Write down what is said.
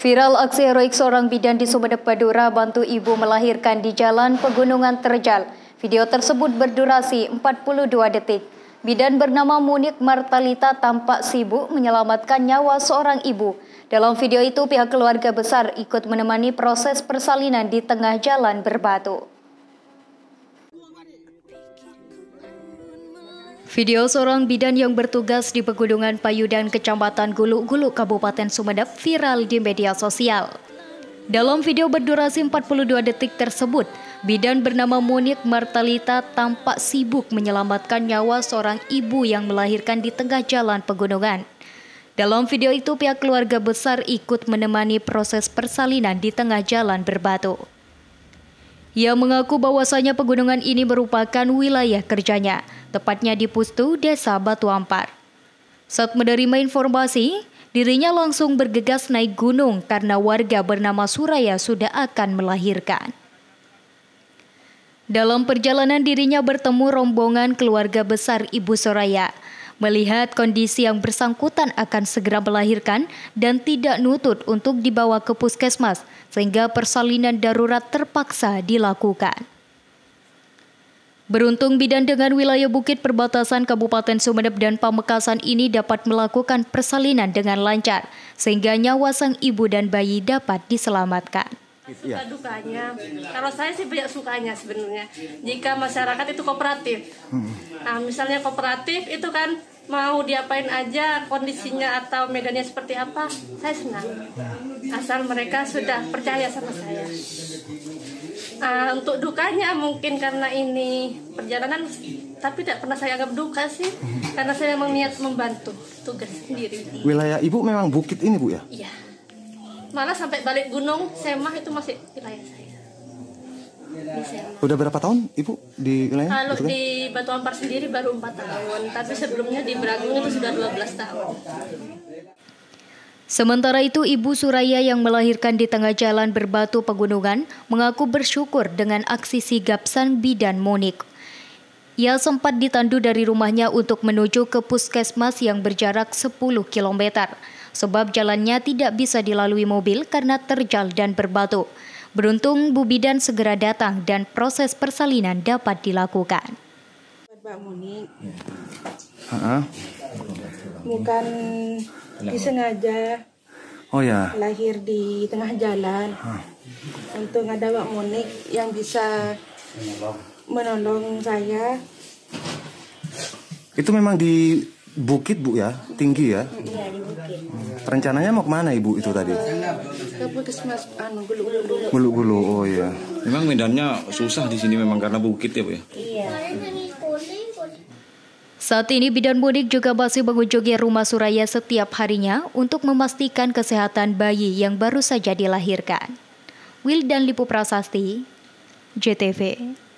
Viral aksi heroik seorang bidan di Sumedep Padura bantu ibu melahirkan di Jalan Pegunungan Terjal. Video tersebut berdurasi 42 detik. Bidan bernama Munik Martalita tampak sibuk menyelamatkan nyawa seorang ibu. Dalam video itu pihak keluarga besar ikut menemani proses persalinan di tengah jalan berbatu. Video seorang bidan yang bertugas di Pegunungan Payudan, Kecamatan Gulu-Gulu, Kabupaten Sumedap viral di media sosial. Dalam video berdurasi 42 detik tersebut, bidan bernama Monik Martalita tampak sibuk menyelamatkan nyawa seorang ibu yang melahirkan di tengah jalan pegunungan. Dalam video itu, pihak keluarga besar ikut menemani proses persalinan di tengah jalan berbatu. Ia mengaku bahwasanya pegunungan ini merupakan wilayah kerjanya, tepatnya di Pustu, Desa Batu Ampar. Saat menerima informasi, dirinya langsung bergegas naik gunung karena warga bernama Suraya sudah akan melahirkan. Dalam perjalanan dirinya bertemu rombongan keluarga besar Ibu Suraya. Melihat kondisi yang bersangkutan akan segera melahirkan dan tidak nutut untuk dibawa ke puskesmas, sehingga persalinan darurat terpaksa dilakukan. Beruntung bidan dengan wilayah bukit perbatasan Kabupaten Sumedep dan Pamekasan ini dapat melakukan persalinan dengan lancar, sehingga nyawa sang ibu dan bayi dapat diselamatkan. Iya. Suka dukanya, kalau saya sih banyak sukanya sebenarnya, jika masyarakat itu kooperatif. Hmm. Nah misalnya kooperatif itu kan mau diapain aja kondisinya atau medannya seperti apa saya senang asal mereka sudah percaya sama saya uh, untuk dukanya mungkin karena ini perjalanan tapi tidak pernah saya anggap duka sih karena saya memang niat membantu tugas sendiri wilayah ibu memang bukit ini bu ya iya malah sampai balik gunung semah itu masih wilayah saya Udah berapa tahun Ibu di wilayah? Kalau Betulnya? di Batu Ampar sendiri baru 4 tahun, tapi sebelumnya di Beragung itu sudah 12 tahun. Sementara itu, Ibu Suraya yang melahirkan di tengah jalan berbatu pegunungan mengaku bersyukur dengan aksi sigap Sanbi dan Monik. Ia sempat ditandu dari rumahnya untuk menuju ke puskesmas yang berjarak 10 km, sebab jalannya tidak bisa dilalui mobil karena terjal dan berbatu. Beruntung Bubidan segera datang dan proses persalinan dapat dilakukan. Mbak Muni, ha -ha. bukan disengaja oh, ya. lahir di tengah jalan. Ha. Untung ada Mbak Muni yang bisa menolong saya. Itu memang di bukit bu ya, tinggi ya? Iya di bukit. Iya. Rencananya mau kemana ibu itu tadi? Ke puskesmas anu gulu-gulu. Gulu-gulu, oh iya. Memang medannya susah di sini memang karena bukit ya bu ya. Iya. Saat ini bidan mudik juga masih mengunjungi rumah Suraya setiap harinya untuk memastikan kesehatan bayi yang baru saja dilahirkan. Wil dan Lipu Prasasti, JTV.